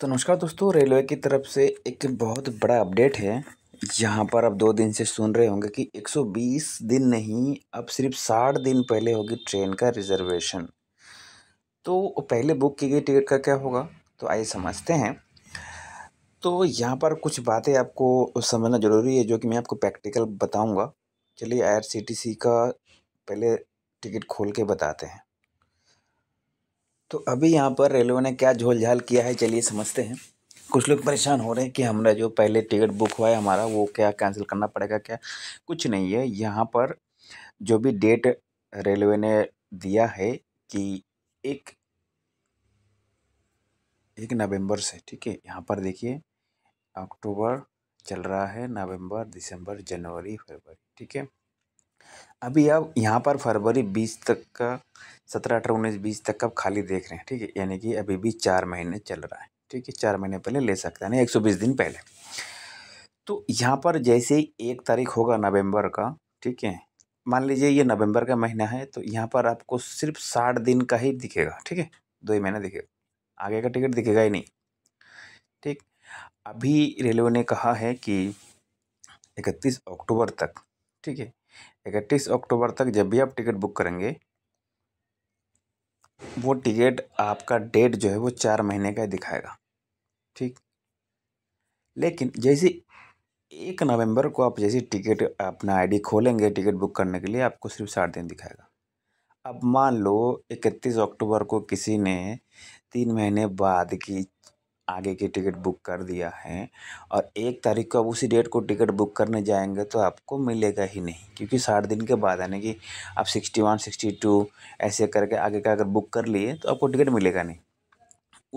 तो नमस्कार दोस्तों रेलवे की तरफ से एक बहुत बड़ा अपडेट है यहाँ पर आप दो दिन से सुन रहे होंगे कि 120 दिन नहीं अब सिर्फ 60 दिन पहले होगी ट्रेन का रिजर्वेशन तो पहले बुक की गई टिकट का क्या होगा तो आइए समझते हैं तो यहाँ पर कुछ बातें आपको समझना ज़रूरी है जो कि मैं आपको प्रैक्टिकल बताऊँगा चलिए आई का पहले टिकट खोल के बताते हैं तो अभी यहाँ पर रेलवे ने क्या झोलझाल किया है चलिए समझते हैं कुछ लोग परेशान हो रहे हैं कि हमारा जो पहले टिकट बुक हुआ है हमारा वो क्या कैंसिल करना पड़ेगा क्या कुछ नहीं है यहाँ पर जो भी डेट रेलवे ने दिया है कि एक एक नवंबर से ठीक है यहाँ पर देखिए अक्टूबर चल रहा है नवंबर दिसंबर जनवरी फरवरी ठीक है अभी आप यहाँ पर फरवरी बीस तक का सत्रह अठारह उन्नीस बीस तक का खाली देख रहे हैं ठीक है यानी कि अभी भी चार महीने चल रहा है ठीक है चार महीने पहले ले सकते हैं एक सौ बीस दिन पहले तो यहाँ पर जैसे ही एक तारीख होगा नवंबर का ठीक है मान लीजिए ये नवंबर का महीना है तो यहाँ पर आपको सिर्फ साठ दिन का ही दिखेगा ठीक है दो ही महीना दिखेगा आगे का टिकट दिखेगा ही नहीं ठीक अभी रेलवे ने कहा है कि इकतीस अक्टूबर तक ठीक है इकतीस अक्टूबर तक जब भी आप टिकट बुक करेंगे वो टिकट आपका डेट जो है वो चार महीने का दिखाएगा ठीक लेकिन जैसे एक नवंबर को आप जैसे टिकट अपना आईडी खोलेंगे टिकट बुक करने के लिए आपको सिर्फ साठ दिन दिखाएगा अब मान लो इकतीस अक्टूबर को किसी ने तीन महीने बाद की आगे की टिकट बुक कर दिया है और एक तारीख को आप उसी डेट को टिकट बुक करने जाएंगे तो आपको मिलेगा ही नहीं क्योंकि साठ दिन के बाद यानी कि आप सिक्सटी वन सिक्सटी टू ऐसे करके आगे का अगर बुक कर लिए तो आपको टिकट मिलेगा नहीं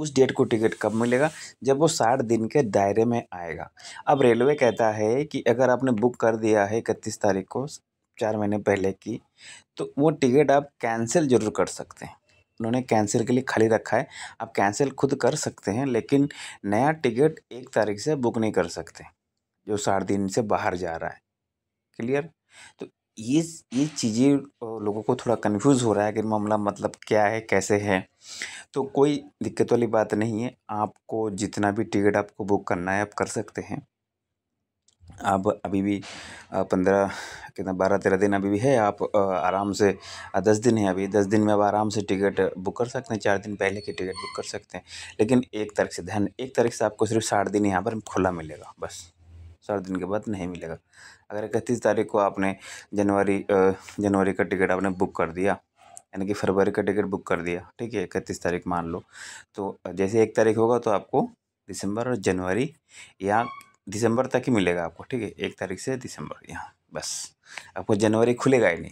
उस डेट को टिकट कब मिलेगा जब वो साठ दिन के दायरे में आएगा अब रेलवे कहता है कि अगर आपने बुक कर दिया है इकतीस तारीख को चार महीने पहले की तो वो टिकट आप कैंसिल ज़रूर कर सकते हैं उन्होंने कैंसिल के लिए खाली रखा है आप कैंसिल खुद कर सकते हैं लेकिन नया टिकट एक तारीख से बुक नहीं कर सकते जो दिन से बाहर जा रहा है क्लियर तो ये ये चीज़ें लोगों को थोड़ा कंफ्यूज हो रहा है कि मामला मतलब क्या है कैसे है तो कोई दिक्कत वाली बात नहीं है आपको जितना भी टिकट आपको बुक करना है आप कर सकते हैं आप अभी भी पंद्रह कितना बारह तेरह दिन अभी भी है आप आराम से दस दिन है अभी दस दिन में आप आराम से टिकट बुक कर सकते हैं चार दिन पहले की टिकट बुक कर सकते हैं लेकिन एक तारीख से ध्यान एक तारीख से आपको सिर्फ साठ दिन यहाँ पर खुला मिलेगा बस साठ दिन के बाद नहीं मिलेगा अगर इकतीस तारीख को आपने जनवरी जनवरी का टिकट आपने बुक कर दिया यानी कि फरवरी का टिकट बुक कर दिया ठीक है इकतीस तारीख मान लो तो जैसे एक तारीख होगा तो आपको दिसंबर और जनवरी या दिसंबर तक ही मिलेगा आपको ठीक है एक तारीख से दिसंबर यहाँ बस आपको जनवरी खुलेगा ही नहीं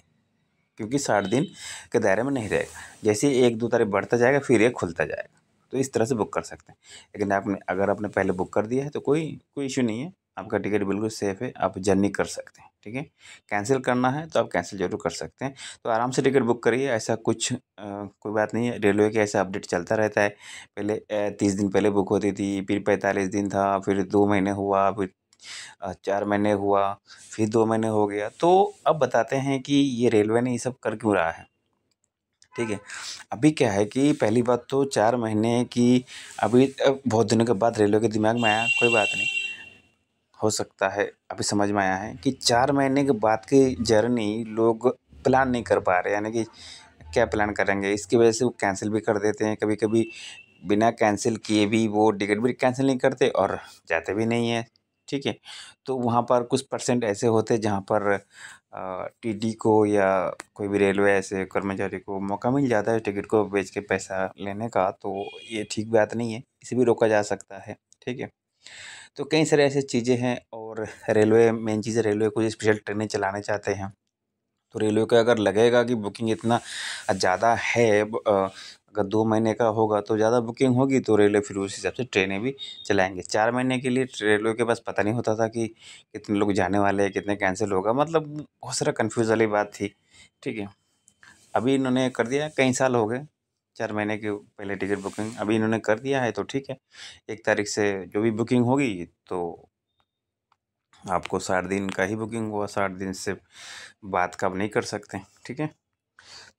क्योंकि साठ दिन के दायरे में नहीं रहेगा जैसे एक दो तारीख बढ़ता जाएगा फिर ये खुलता जाएगा तो इस तरह से बुक कर सकते हैं लेकिन आपने अगर आपने पहले बुक कर दिया है तो कोई कोई इशू नहीं है आपका टिकट बिल्कुल सेफ़ है आप जर्नी कर सकते हैं ठीक है कैंसिल करना है तो आप कैंसिल जरूर कर सकते हैं तो आराम से टिकट बुक करिए ऐसा कुछ आ, कोई बात नहीं है रेलवे के ऐसा अपडेट चलता रहता है पहले तीस दिन पहले बुक होती थी फिर पैंतालीस दिन था फिर दो महीने हुआ फिर चार महीने हुआ फिर दो महीने हो गया तो अब बताते हैं कि ये रेलवे ने ये सब कर क्यों रहा है ठीक है अभी क्या है कि पहली बात तो चार महीने की अभी बहुत दिनों के बाद रेलवे के दिमाग में आया कोई बात नहीं हो सकता है अभी समझ में आया है कि चार महीने के बाद की जर्नी लोग प्लान नहीं कर पा रहे यानी कि क्या प्लान करेंगे इसकी वजह से वो कैंसिल भी कर देते हैं कभी कभी बिना कैंसिल किए भी वो टिकट भी कैंसिल नहीं करते और जाते भी नहीं हैं ठीक है तो वहाँ पर कुछ परसेंट ऐसे होते हैं जहाँ पर टीडी को या कोई भी रेलवे ऐसे कर्मचारी को मौका मिल जाता है टिकट को बेच के पैसा लेने का तो ये ठीक बात नहीं है इसे भी रोका जा सकता है ठीक है तो कई सारे ऐसे चीज़ें हैं और रेलवे मेन चीज़ रेलवे कुछ स्पेशल ट्रेनें चलाने चाहते हैं तो रेलवे को अगर लगेगा कि बुकिंग इतना ज़्यादा है अगर दो महीने का होगा तो ज़्यादा बुकिंग होगी तो रेलवे फिर उस हिसाब से ट्रेनें भी चलाएंगे चार महीने के लिए रेलवे के पास पता नहीं होता था कि कितने लोग जाने वाले हैं कितने कैंसिल होगा मतलब बहुत सारा कन्फ्यूज़ वाली बात थी ठीक है अभी इन्होंने कर दिया कई साल हो गए चार महीने के पहले टिकट बुकिंग अभी इन्होंने कर दिया है तो ठीक है एक तारीख से जो भी बुकिंग होगी तो आपको साठ दिन का ही बुकिंग हुआ साठ दिन से बात का नहीं कर सकते ठीक है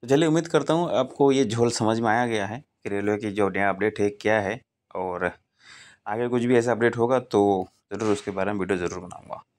तो चलिए उम्मीद करता हूँ आपको ये झोल समझ में आया गया है कि रेलवे की जो नया अपडेट है क्या है और आगे कुछ भी ऐसा अपडेट होगा तो ज़रूर उसके बारे में वीडियो ज़रूर बनाऊँगा